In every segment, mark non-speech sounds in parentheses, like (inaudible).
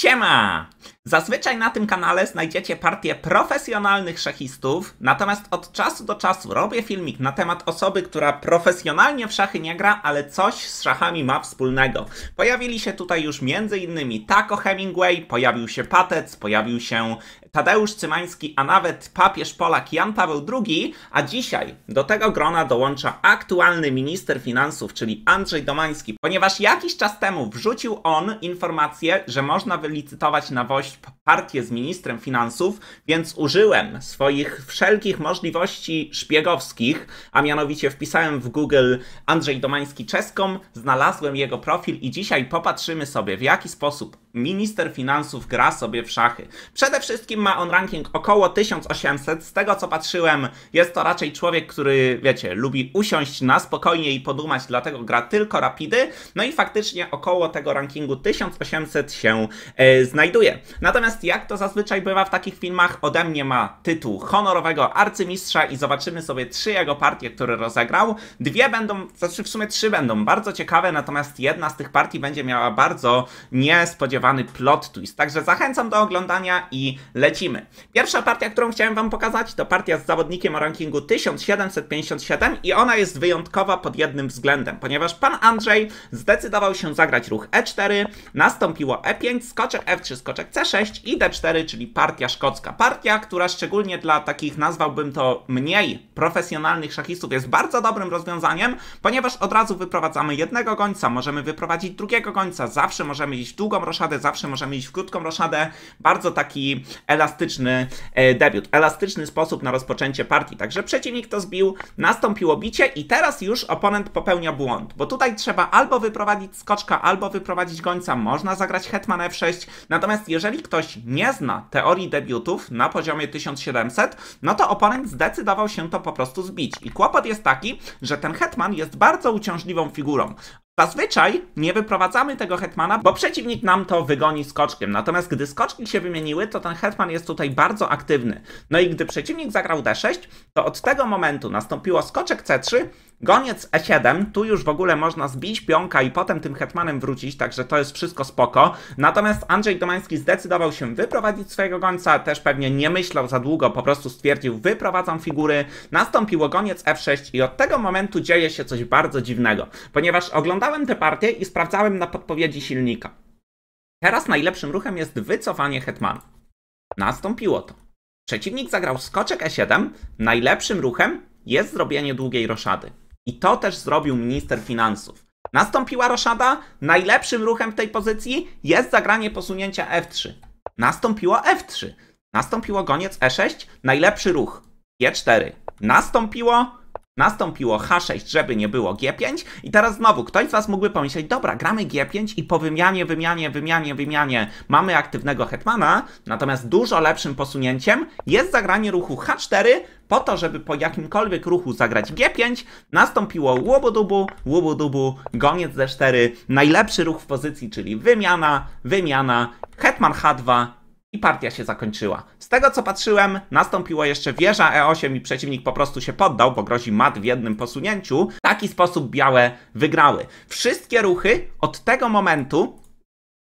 Siema! Zazwyczaj na tym kanale znajdziecie partię profesjonalnych szachistów, natomiast od czasu do czasu robię filmik na temat osoby, która profesjonalnie w szachy nie gra, ale coś z szachami ma wspólnego. Pojawili się tutaj już m.in. Taco Hemingway, pojawił się Patec, pojawił się Tadeusz Cymański, a nawet papież Polak Jan Paweł II, a dzisiaj do tego grona dołącza aktualny minister finansów, czyli Andrzej Domański, ponieważ jakiś czas temu wrzucił on informację, że można wylicytować na WOŚP partię z ministrem finansów, więc użyłem swoich wszelkich możliwości szpiegowskich, a mianowicie wpisałem w Google Andrzej Domański Czeską, znalazłem jego profil i dzisiaj popatrzymy sobie, w jaki sposób Minister finansów gra sobie w szachy. Przede wszystkim ma on ranking około 1800. Z tego co patrzyłem, jest to raczej człowiek, który, wiecie, lubi usiąść na spokojnie i podumać, dlatego gra tylko rapidy. No i faktycznie około tego rankingu 1800 się e, znajduje. Natomiast jak to zazwyczaj bywa w takich filmach, ode mnie ma tytuł honorowego arcymistrza i zobaczymy sobie trzy jego partie, które rozegrał. Dwie będą, znaczy w sumie trzy będą bardzo ciekawe, natomiast jedna z tych partii będzie miała bardzo niespodziewane plot twist. Także zachęcam do oglądania i lecimy. Pierwsza partia, którą chciałem wam pokazać, to partia z zawodnikiem o rankingu 1757 i ona jest wyjątkowa pod jednym względem, ponieważ pan Andrzej zdecydował się zagrać ruch E4, nastąpiło E5, skoczek F3, skoczek C6 i D4, czyli partia szkocka. Partia, która szczególnie dla takich, nazwałbym to mniej profesjonalnych szachistów, jest bardzo dobrym rozwiązaniem, ponieważ od razu wyprowadzamy jednego gońca, możemy wyprowadzić drugiego gońca, zawsze możemy iść w długą roszadę roszadę, zawsze możemy mieć w krótką roszadę. Bardzo taki elastyczny e, debiut, elastyczny sposób na rozpoczęcie partii. Także przeciwnik to zbił, nastąpiło bicie i teraz już oponent popełnia błąd, bo tutaj trzeba albo wyprowadzić skoczka, albo wyprowadzić gońca. Można zagrać hetman f6, natomiast jeżeli ktoś nie zna teorii debiutów na poziomie 1700, no to oponent zdecydował się to po prostu zbić. I kłopot jest taki, że ten hetman jest bardzo uciążliwą figurą. Zazwyczaj nie wyprowadzamy tego hetmana, bo przeciwnik nam to wygoni skoczkiem. Natomiast gdy skoczki się wymieniły, to ten hetman jest tutaj bardzo aktywny. No i gdy przeciwnik zagrał d6, to od tego momentu nastąpiło skoczek c3 Goniec E7, tu już w ogóle można zbić pionka i potem tym hetmanem wrócić, także to jest wszystko spoko. Natomiast Andrzej Domański zdecydował się wyprowadzić swojego gońca, też pewnie nie myślał za długo, po prostu stwierdził, wyprowadzam figury. Nastąpiło goniec F6 i od tego momentu dzieje się coś bardzo dziwnego, ponieważ oglądałem tę partię i sprawdzałem na podpowiedzi silnika. Teraz najlepszym ruchem jest wycofanie hetmana. Nastąpiło to. Przeciwnik zagrał skoczek E7, najlepszym ruchem jest zrobienie długiej roszady. I to też zrobił minister finansów. Nastąpiła roszada, najlepszym ruchem w tej pozycji jest zagranie posunięcia F3. Nastąpiło F3. Nastąpiło goniec E6, najlepszy ruch E4. Nastąpiło Nastąpiło H6, żeby nie było G5 i teraz znowu ktoś z Was mógłby pomyśleć, dobra, gramy G5 i po wymianie, wymianie, wymianie, wymianie mamy aktywnego hetmana, natomiast dużo lepszym posunięciem jest zagranie ruchu H4 po to, żeby po jakimkolwiek ruchu zagrać G5, nastąpiło łobodubu, dubu, goniec D4, najlepszy ruch w pozycji, czyli wymiana, wymiana, hetman H2 i partia się zakończyła. Z tego co patrzyłem, nastąpiła jeszcze wieża E8 i przeciwnik po prostu się poddał, bo grozi mat w jednym posunięciu. W taki sposób białe wygrały. Wszystkie ruchy od tego momentu,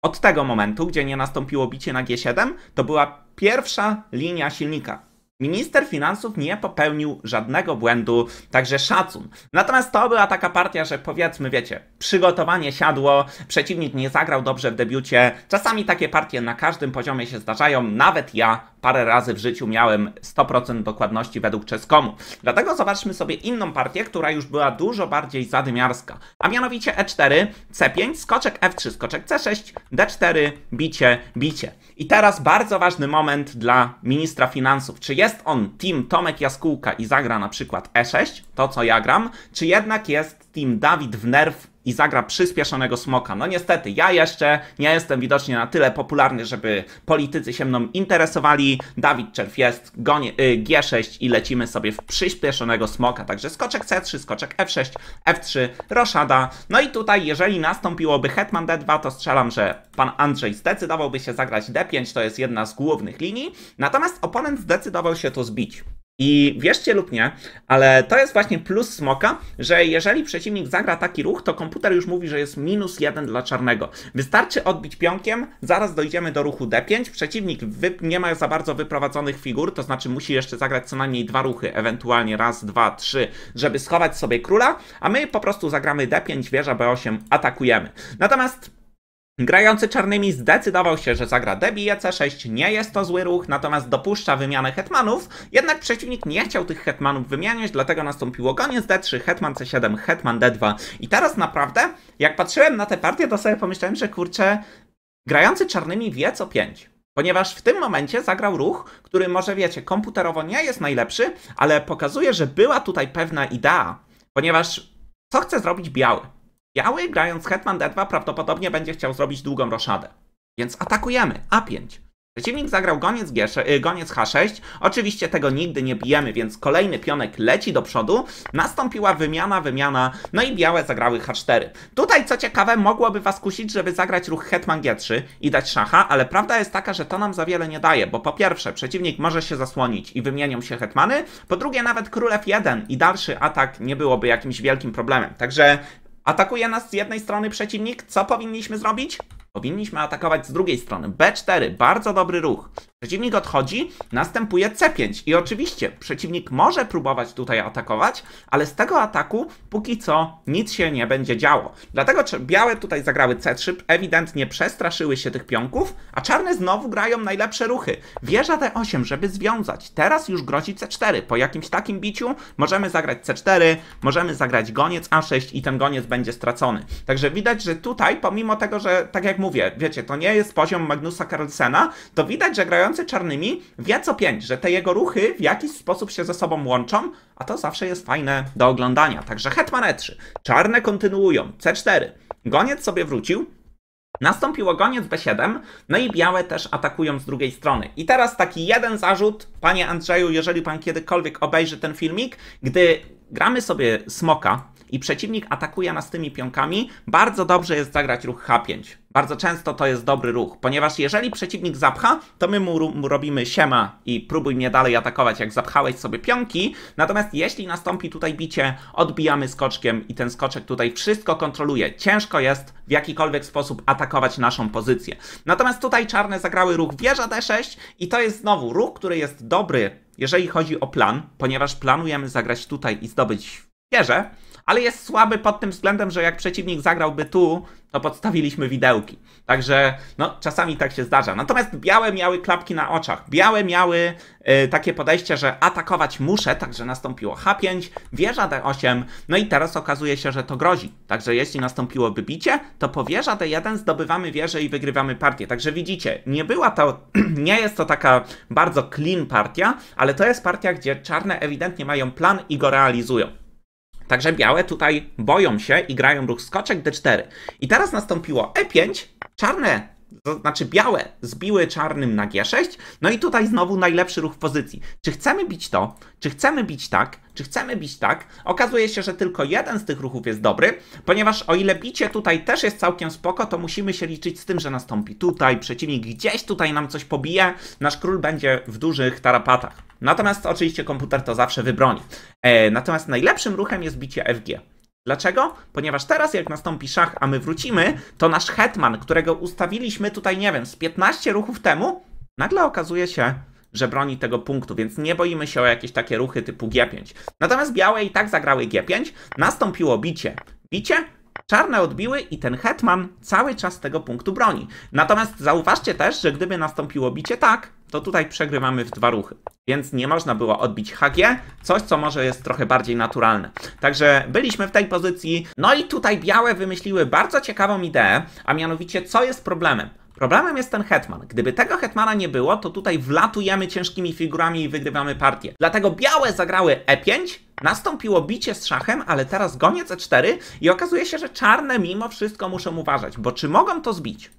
od tego momentu, gdzie nie nastąpiło bicie na G7, to była pierwsza linia silnika. Minister finansów nie popełnił żadnego błędu, także szacun. Natomiast to była taka partia, że powiedzmy, wiecie, przygotowanie siadło, przeciwnik nie zagrał dobrze w debiucie. Czasami takie partie na każdym poziomie się zdarzają, nawet ja parę razy w życiu miałem 100% dokładności według czeskomu. Dlatego zobaczmy sobie inną partię, która już była dużo bardziej zadymiarska. A mianowicie E4, C5, skoczek F3, skoczek C6, D4, bicie, bicie. I teraz bardzo ważny moment dla ministra finansów. Czy jest on team Tomek Jaskółka i zagra na przykład E6, to co ja gram, czy jednak jest team Dawid nerw i zagra przyspieszonego smoka. No niestety, ja jeszcze nie jestem widocznie na tyle popularny, żeby politycy się mną interesowali. Dawid Czerw jest, G6 y, i lecimy sobie w przyspieszonego smoka. Także skoczek C3, skoczek F6, F3, roszada. No i tutaj, jeżeli nastąpiłoby hetman D2, to strzelam, że pan Andrzej zdecydowałby się zagrać D5, to jest jedna z głównych linii. Natomiast oponent zdecydował się to zbić. I wierzcie lub nie, ale to jest właśnie plus smoka, że jeżeli przeciwnik zagra taki ruch, to komputer już mówi, że jest minus jeden dla czarnego. Wystarczy odbić pionkiem, zaraz dojdziemy do ruchu D5, przeciwnik nie ma za bardzo wyprowadzonych figur, to znaczy musi jeszcze zagrać co najmniej dwa ruchy, ewentualnie raz, dwa, trzy, żeby schować sobie króla, a my po prostu zagramy D5, wieża B8, atakujemy. Natomiast Grający czarnymi zdecydował się, że zagra debiję e C6, nie jest to zły ruch, natomiast dopuszcza wymianę hetmanów, jednak przeciwnik nie chciał tych hetmanów wymieniać, dlatego nastąpiło koniec D3, hetman C7, hetman D2 i teraz naprawdę, jak patrzyłem na tę partię, to sobie pomyślałem, że kurczę, grający czarnymi wie co 5 ponieważ w tym momencie zagrał ruch, który może wiecie, komputerowo nie jest najlepszy, ale pokazuje, że była tutaj pewna idea, ponieważ co chce zrobić biały? Biały, grając hetman d2, prawdopodobnie będzie chciał zrobić długą roszadę. Więc atakujemy. A5. Przeciwnik zagrał goniec, G6, y, goniec H6. Oczywiście tego nigdy nie bijemy, więc kolejny pionek leci do przodu. Nastąpiła wymiana, wymiana, no i białe zagrały H4. Tutaj, co ciekawe, mogłoby was kusić, żeby zagrać ruch hetman G3 i dać szacha, ale prawda jest taka, że to nam za wiele nie daje, bo po pierwsze, przeciwnik może się zasłonić i wymienią się hetmany, po drugie, nawet król F1 i dalszy atak nie byłoby jakimś wielkim problemem. Także Atakuje nas z jednej strony przeciwnik. Co powinniśmy zrobić? Powinniśmy atakować z drugiej strony. B4, bardzo dobry ruch. Przeciwnik odchodzi, następuje C5. I oczywiście przeciwnik może próbować tutaj atakować, ale z tego ataku póki co nic się nie będzie działo. Dlatego białe tutaj zagrały C3, ewidentnie przestraszyły się tych pionków, a czarne znowu grają najlepsze ruchy. Wieża D8, żeby związać. Teraz już grozi C4. Po jakimś takim biciu możemy zagrać C4, możemy zagrać goniec A6 i ten goniec będzie stracony. Także widać, że tutaj pomimo tego, że tak jak jak mówię, wiecie, to nie jest poziom Magnusa Carlsena, to widać, że grający czarnymi wie co pięć, że te jego ruchy w jakiś sposób się ze sobą łączą, a to zawsze jest fajne do oglądania. Także hetman e3, czarne kontynuują, c4, goniec sobie wrócił, Nastąpiło goniec B7, no i białe też atakują z drugiej strony. I teraz taki jeden zarzut, panie Andrzeju, jeżeli pan kiedykolwiek obejrzy ten filmik, gdy gramy sobie smoka i przeciwnik atakuje nas tymi pionkami, bardzo dobrze jest zagrać ruch H5. Bardzo często to jest dobry ruch, ponieważ jeżeli przeciwnik zapcha, to my mu, mu robimy siema i próbuj mnie dalej atakować, jak zapchałeś sobie pionki. Natomiast jeśli nastąpi tutaj bicie, odbijamy skoczkiem i ten skoczek tutaj wszystko kontroluje. Ciężko jest w jakikolwiek sposób atakować naszą pozycję. Natomiast tutaj czarne zagrały ruch wieża D6 i to jest znowu ruch, który jest dobry, jeżeli chodzi o plan, ponieważ planujemy zagrać tutaj i zdobyć wieżę ale jest słaby pod tym względem, że jak przeciwnik zagrałby tu, to podstawiliśmy widełki. Także no, czasami tak się zdarza. Natomiast białe miały klapki na oczach. Białe miały y, takie podejście, że atakować muszę, także nastąpiło H5, wieża D8, no i teraz okazuje się, że to grozi. Także jeśli nastąpiłoby bicie, to po wieża D1 zdobywamy wieżę i wygrywamy partię. Także widzicie, nie była to, (clears throat) nie jest to taka bardzo clean partia, ale to jest partia, gdzie czarne ewidentnie mają plan i go realizują. Także białe tutaj boją się i grają ruch skoczek d4. I teraz nastąpiło e5, czarne znaczy białe zbiły czarnym na G6, no i tutaj znowu najlepszy ruch w pozycji. Czy chcemy bić to, czy chcemy bić tak, czy chcemy bić tak? Okazuje się, że tylko jeden z tych ruchów jest dobry, ponieważ o ile bicie tutaj też jest całkiem spoko, to musimy się liczyć z tym, że nastąpi tutaj, przeciwnik gdzieś tutaj nam coś pobije, nasz król będzie w dużych tarapatach. Natomiast oczywiście komputer to zawsze wybroni. E, natomiast najlepszym ruchem jest bicie FG. Dlaczego? Ponieważ teraz jak nastąpi szach, a my wrócimy, to nasz hetman, którego ustawiliśmy tutaj, nie wiem, z 15 ruchów temu, nagle okazuje się, że broni tego punktu, więc nie boimy się o jakieś takie ruchy typu G5. Natomiast białe i tak zagrały G5, nastąpiło bicie. Bicie, Czarne odbiły i ten hetman cały czas tego punktu broni. Natomiast zauważcie też, że gdyby nastąpiło bicie tak, to tutaj przegrywamy w dwa ruchy. Więc nie można było odbić HG, coś co może jest trochę bardziej naturalne. Także byliśmy w tej pozycji. No i tutaj białe wymyśliły bardzo ciekawą ideę, a mianowicie co jest problemem. Problemem jest ten hetman. Gdyby tego hetmana nie było, to tutaj wlatujemy ciężkimi figurami i wygrywamy partię. Dlatego białe zagrały E5, Nastąpiło bicie z szachem, ale teraz goniec E4 i okazuje się, że czarne mimo wszystko muszą uważać, bo czy mogą to zbić?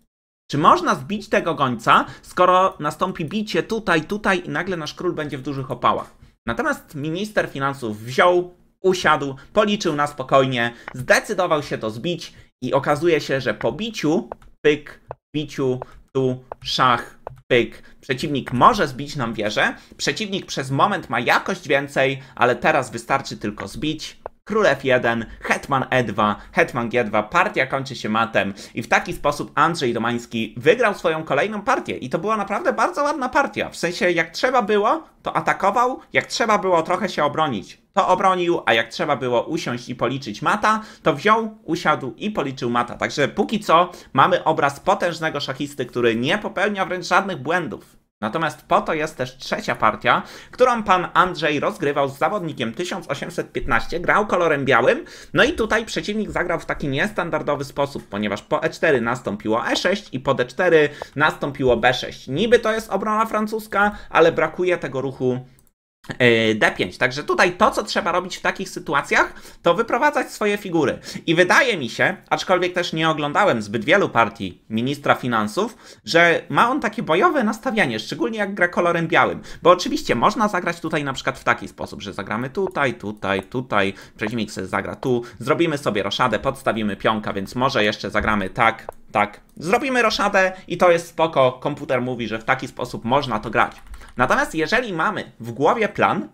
Czy można zbić tego gońca, skoro nastąpi bicie tutaj, tutaj i nagle nasz król będzie w dużych opałach? Natomiast minister finansów wziął, usiadł, policzył na spokojnie, zdecydował się to zbić i okazuje się, że po biciu, pyk, biciu, tu, szach, pyk. Przeciwnik może zbić nam wieżę, przeciwnik przez moment ma jakość więcej, ale teraz wystarczy tylko zbić, królew 1, hetman e2, hetman g2, partia kończy się matem i w taki sposób Andrzej Domański wygrał swoją kolejną partię i to była naprawdę bardzo ładna partia, w sensie jak trzeba było, to atakował, jak trzeba było trochę się obronić, to obronił, a jak trzeba było usiąść i policzyć mata, to wziął, usiadł i policzył mata. Także póki co mamy obraz potężnego szachisty, który nie popełnia wręcz żadnych błędów. Natomiast po to jest też trzecia partia, którą pan Andrzej rozgrywał z zawodnikiem 1815, grał kolorem białym, no i tutaj przeciwnik zagrał w taki niestandardowy sposób, ponieważ po e4 nastąpiło e6 i po d4 nastąpiło b6. Niby to jest obrona francuska, ale brakuje tego ruchu E, D5. Także tutaj to, co trzeba robić w takich sytuacjach, to wyprowadzać swoje figury. I wydaje mi się, aczkolwiek też nie oglądałem zbyt wielu partii ministra finansów, że ma on takie bojowe nastawianie, szczególnie jak gra kolorem białym. Bo oczywiście można zagrać tutaj na przykład w taki sposób, że zagramy tutaj, tutaj, tutaj, przeźmik zagra tu, zrobimy sobie roszadę, podstawimy pionka, więc może jeszcze zagramy tak, tak, zrobimy roszadę i to jest spoko. Komputer mówi, że w taki sposób można to grać. Natomiast jeżeli mamy w głowie plan,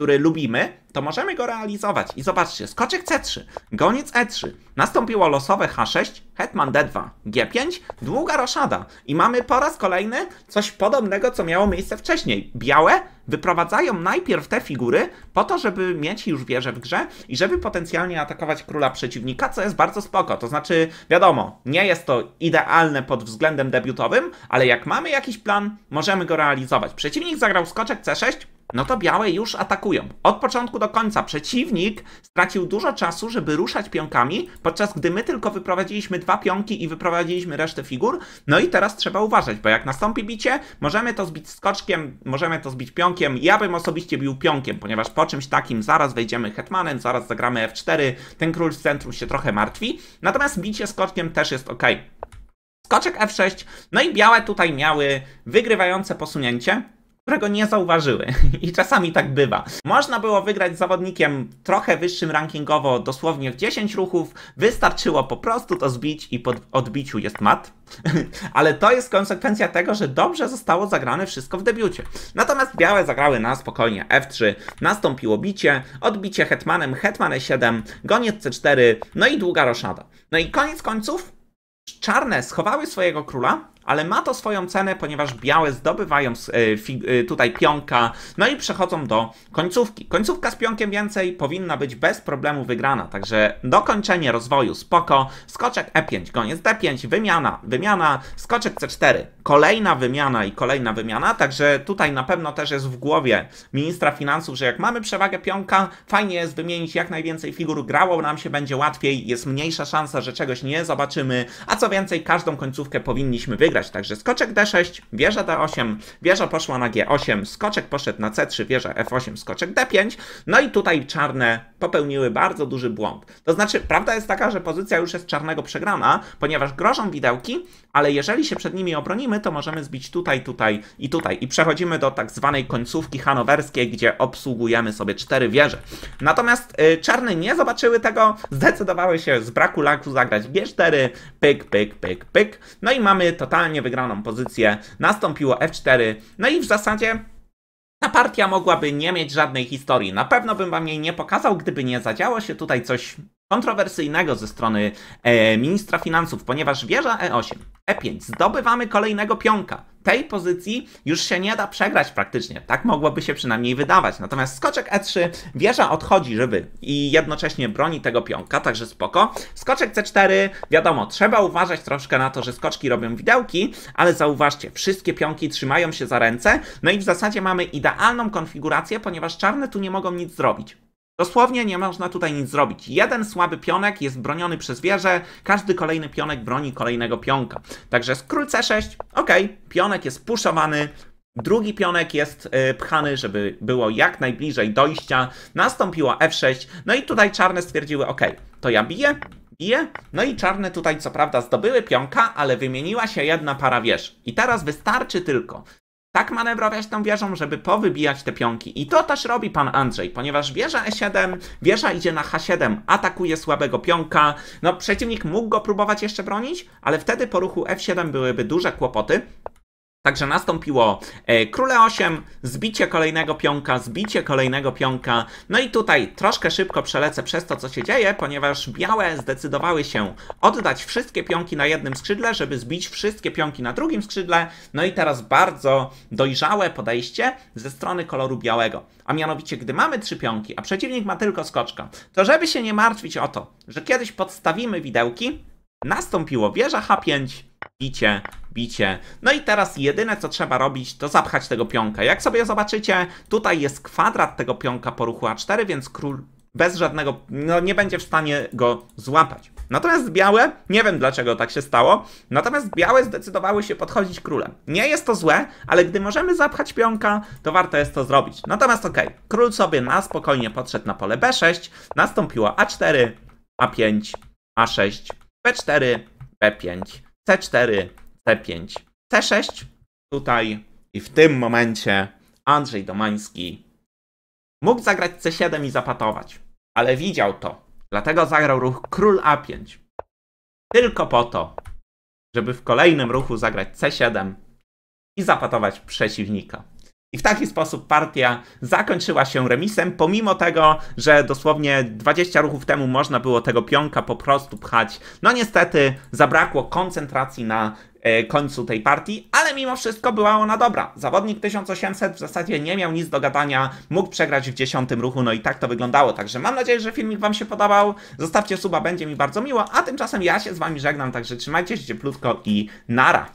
który lubimy, to możemy go realizować. I zobaczcie, skoczek C3, goniec E3, nastąpiło losowe H6, hetman D2, G5, długa roszada. I mamy po raz kolejny coś podobnego, co miało miejsce wcześniej. Białe wyprowadzają najpierw te figury po to, żeby mieć już wieżę w grze i żeby potencjalnie atakować króla przeciwnika, co jest bardzo spoko. To znaczy, wiadomo, nie jest to idealne pod względem debiutowym, ale jak mamy jakiś plan, możemy go realizować. Przeciwnik zagrał skoczek C6, no to białe już atakują. Od początku do do końca. Przeciwnik stracił dużo czasu, żeby ruszać pionkami, podczas gdy my tylko wyprowadziliśmy dwa pionki i wyprowadziliśmy resztę figur. No i teraz trzeba uważać, bo jak nastąpi bicie, możemy to zbić skoczkiem, możemy to zbić pionkiem. Ja bym osobiście bił pionkiem, ponieważ po czymś takim zaraz wejdziemy hetmanem, zaraz zagramy f4, ten król w centrum się trochę martwi. Natomiast bicie skoczkiem też jest ok. Skoczek f6, no i białe tutaj miały wygrywające posunięcie którego nie zauważyły. (laughs) I czasami tak bywa. Można było wygrać z zawodnikiem trochę wyższym rankingowo, dosłownie w 10 ruchów. Wystarczyło po prostu to zbić i po odbiciu jest mat. (laughs) Ale to jest konsekwencja tego, że dobrze zostało zagrane wszystko w debiucie. Natomiast białe zagrały na spokojnie F3, nastąpiło bicie, odbicie hetmanem, hetman E7, goniec C4, no i długa roszada. No i koniec końców czarne schowały swojego króla, ale ma to swoją cenę, ponieważ białe zdobywają e, e, tutaj pionka, no i przechodzą do końcówki. Końcówka z pionkiem więcej powinna być bez problemu wygrana, także dokończenie rozwoju spoko, skoczek E5, koniec D5, wymiana, wymiana, skoczek C4, kolejna wymiana i kolejna wymiana, także tutaj na pewno też jest w głowie ministra finansów, że jak mamy przewagę pionka, fajnie jest wymienić jak najwięcej figur, grało nam się będzie łatwiej, jest mniejsza szansa, że czegoś nie zobaczymy, a co więcej, każdą końcówkę powinniśmy wygrać, Także skoczek d6, wieża d8, wieża poszła na g8, skoczek poszedł na c3, wieża f8, skoczek d5. No i tutaj czarne popełniły bardzo duży błąd. To znaczy, prawda jest taka, że pozycja już jest czarnego przegrana, ponieważ grożą widełki, ale jeżeli się przed nimi obronimy, to możemy zbić tutaj, tutaj i tutaj. I przechodzimy do tak zwanej końcówki hanowerskiej, gdzie obsługujemy sobie cztery wieże. Natomiast y, czarne nie zobaczyły tego, zdecydowały się z braku laku zagrać g4, pyk, pyk, pyk, pyk. No i mamy totalnie totalnie wygraną pozycję, nastąpiło F4, no i w zasadzie ta partia mogłaby nie mieć żadnej historii. Na pewno bym wam jej nie pokazał, gdyby nie zadziało się tutaj coś kontrowersyjnego ze strony e, ministra finansów, ponieważ wieża E8, E5, zdobywamy kolejnego pionka tej pozycji już się nie da przegrać praktycznie. Tak mogłoby się przynajmniej wydawać. Natomiast skoczek E3, wieża odchodzi, żeby i jednocześnie broni tego pionka, także spoko. Skoczek C4, wiadomo, trzeba uważać troszkę na to, że skoczki robią widełki, ale zauważcie, wszystkie pionki trzymają się za ręce, no i w zasadzie mamy idealną konfigurację, ponieważ czarne tu nie mogą nic zrobić. Dosłownie nie można tutaj nic zrobić. Jeden słaby pionek jest broniony przez wieżę, każdy kolejny pionek broni kolejnego pionka. Także skról C6, ok, pionek jest puszowany, drugi pionek jest y, pchany, żeby było jak najbliżej dojścia. Nastąpiło F6, no i tutaj czarne stwierdziły, ok, to ja biję, bije. No i czarne tutaj co prawda zdobyły pionka, ale wymieniła się jedna para wież. I teraz wystarczy tylko tak manewrować tą wieżą, żeby powybijać te pionki. I to też robi pan Andrzej, ponieważ wieża E7, wieża idzie na H7, atakuje słabego pionka. No przeciwnik mógł go próbować jeszcze bronić, ale wtedy po ruchu F7 e byłyby duże kłopoty. Także nastąpiło e, króle 8, zbicie kolejnego pionka, zbicie kolejnego pionka. No i tutaj troszkę szybko przelecę przez to, co się dzieje, ponieważ białe zdecydowały się oddać wszystkie pionki na jednym skrzydle, żeby zbić wszystkie pionki na drugim skrzydle. No i teraz bardzo dojrzałe podejście ze strony koloru białego. A mianowicie, gdy mamy trzy pionki, a przeciwnik ma tylko skoczka, to żeby się nie martwić o to, że kiedyś podstawimy widełki, nastąpiło wieża H5, bicie, bicie. No i teraz jedyne co trzeba robić to zapchać tego pionka. Jak sobie zobaczycie, tutaj jest kwadrat tego pionka po ruchu A4, więc król bez żadnego, no nie będzie w stanie go złapać. Natomiast białe, nie wiem dlaczego tak się stało, natomiast białe zdecydowały się podchodzić królem. Nie jest to złe, ale gdy możemy zapchać pionka, to warto jest to zrobić. Natomiast okej, okay, król sobie na spokojnie podszedł na pole B6, nastąpiło A4, A5, A6, B4, B5, C4, C5, C6. Tutaj i w tym momencie Andrzej Domański mógł zagrać C7 i zapatować, ale widział to. Dlatego zagrał ruch król A5. Tylko po to, żeby w kolejnym ruchu zagrać C7 i zapatować przeciwnika. I w taki sposób partia zakończyła się remisem, pomimo tego, że dosłownie 20 ruchów temu można było tego pionka po prostu pchać. No niestety zabrakło koncentracji na e, końcu tej partii, ale mimo wszystko była ona dobra. Zawodnik 1800 w zasadzie nie miał nic do gadania, mógł przegrać w dziesiątym ruchu, no i tak to wyglądało. Także mam nadzieję, że filmik Wam się podobał. Zostawcie suba, będzie mi bardzo miło, a tymczasem ja się z Wami żegnam, także trzymajcie się cieplutko i nara!